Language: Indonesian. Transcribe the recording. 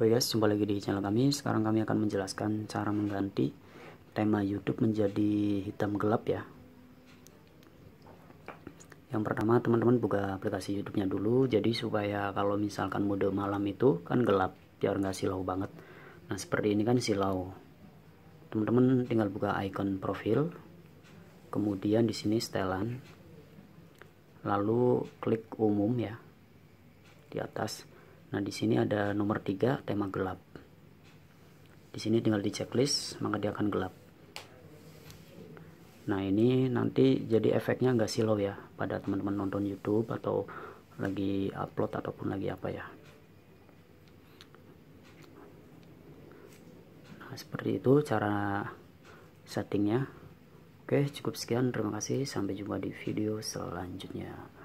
Oke oh guys, iya, jumpa lagi di channel kami. Sekarang kami akan menjelaskan cara mengganti tema YouTube menjadi hitam gelap ya. Yang pertama, teman-teman buka aplikasi YouTube-nya dulu. Jadi supaya kalau misalkan mode malam itu kan gelap, biar nggak silau banget. Nah, seperti ini kan silau. Teman-teman tinggal buka icon profil. Kemudian di sini setelan. Lalu klik umum ya. Di atas Nah, di sini ada nomor 3 tema gelap. Di sini tinggal di checklist, maka dia akan gelap. Nah, ini nanti jadi efeknya nggak silau ya pada teman-teman nonton YouTube atau lagi upload ataupun lagi apa ya. Nah, seperti itu cara settingnya. Oke, cukup sekian. Terima kasih. Sampai jumpa di video selanjutnya.